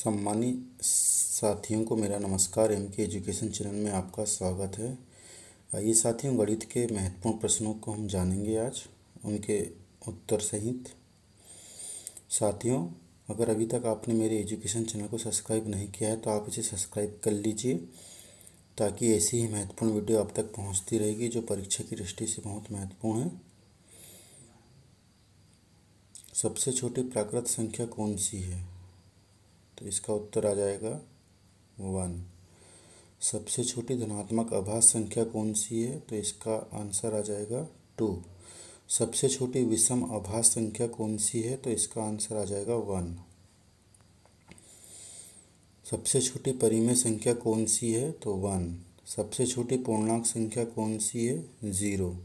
सम्मानी साथियों को मेरा नमस्कार एम के एजुकेशन चैनल में आपका स्वागत है आइए साथियों गणित के महत्वपूर्ण प्रश्नों को हम जानेंगे आज उनके उत्तर सहित साथियों अगर अभी तक आपने मेरे एजुकेशन चैनल को सब्सक्राइब नहीं किया है तो आप इसे सब्सक्राइब कर लीजिए ताकि ऐसी ही महत्वपूर्ण वीडियो आप तक पहुँचती रहेगी जो परीक्षा की दृष्टि से बहुत महत्वपूर्ण है सबसे छोटी प्राकृत संख्या कौन सी है तो इसका उत्तर आ जाएगा वन सबसे छोटी धनात्मक आभास संख्या कौन सी है तो इसका आंसर आ जाएगा टू सबसे छोटी विषम आभास संख्या कौन सी है तो इसका आंसर आ जाएगा वन सबसे छोटी परिमेय संख्या कौन सी है तो वन सबसे छोटी पूर्णांक संख्या कौन सी है ज़ीरो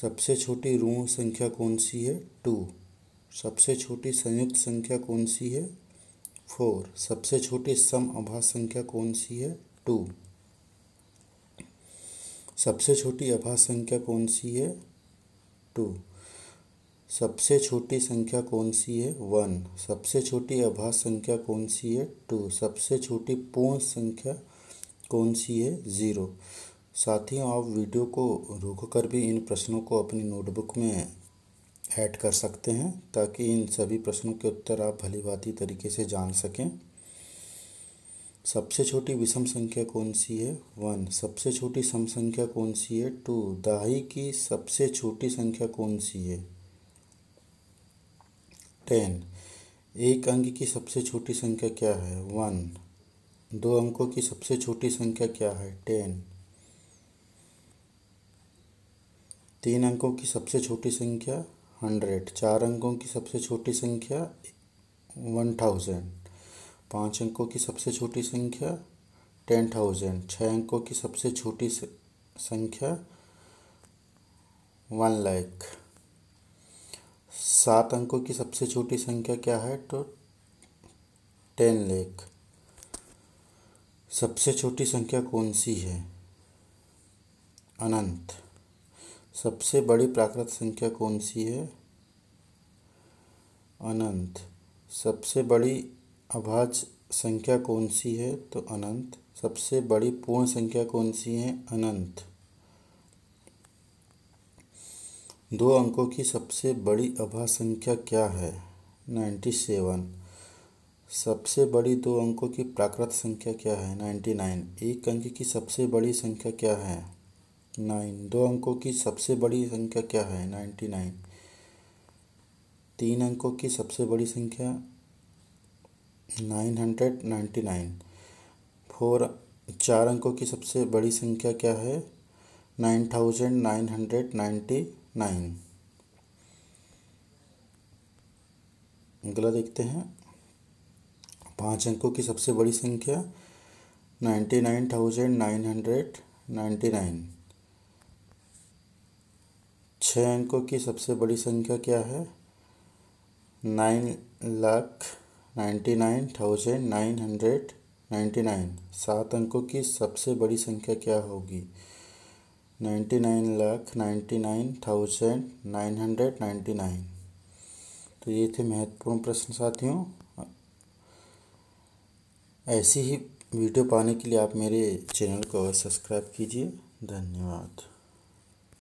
सबसे छोटी ऋण संख्या कौन सी है टू सबसे छोटी संयुक्त संख्या कौन सी है फोर सबसे छोटी सम अभाज्य संख्या कौन सी है टू सबसे छोटी अभाज्य संख्या कौन सी है टू सबसे छोटी संख्या कौन सी है वन सबसे छोटी अभाज्य संख्या कौन सी है टू सबसे छोटी पूर्ण संख्या कौन सी है ज़ीरो साथियों आप वीडियो को रोक कर भी इन प्रश्नों को अपनी नोटबुक में ऐड कर सकते हैं ताकि इन सभी प्रश्नों के उत्तर आप भलीभांति तरीके से जान सकें सबसे छोटी विषम संख्या कौन सी है वन सबसे छोटी सम संख्या कौन सी है टू दाही की सबसे छोटी संख्या कौन सी है टेन एक अंक की सबसे छोटी संख्या क्या है वन दो अंकों की सबसे छोटी संख्या क्या है टेन तीन अंकों की सबसे छोटी संख्या हंड्रेड चार अंकों की सबसे छोटी संख्या वन थाउजेंड पाँच अंकों की सबसे छोटी संख्या टेन थाउजेंड छः अंकों की सबसे छोटी संख्या वन लाख सात अंकों की सबसे छोटी संख्या क्या है तो टेन लेख सबसे छोटी संख्या कौन सी है अनंत सबसे बड़ी प्राकृत संख्या कौन सी है अनंत सबसे बड़ी अभाज्य संख्या कौन सी है तो अनंत सबसे बड़ी पूर्ण संख्या कौन सी है अनंत दो अंकों की सबसे बड़ी अभा संख्या क्या है नाइन्टी सेवन सबसे बड़ी दो अंकों की प्राकृत संख्या क्या है नाइन्टी नाइन एक अंक की सबसे बड़ी संख्या क्या है नाइन दो अंकों की सबसे बड़ी संख्या क्या है नाइन्टी नाइन तीन अंकों की सबसे बड़ी संख्या nine hundred ninety nine four चार अंकों की सबसे बड़ी संख्या क्या है nine thousand nine hundred ninety nine अगला देखते हैं पाँच अंकों की सबसे बड़ी संख्या ninety nine thousand nine hundred ninety nine छः अंकों की सबसे बड़ी संख्या क्या है nine lakh ninety nine thousand nine hundred ninety nine सात अंकों की सबसे बड़ी संख्या क्या होगी ninety nine lakh ninety nine thousand nine hundred ninety nine तो ये थे महत्वपूर्ण प्रश्न साथियों ऐसी ही वीडियो पाने के लिए आप मेरे चैनल को सब्सक्राइब कीजिए धन्यवाद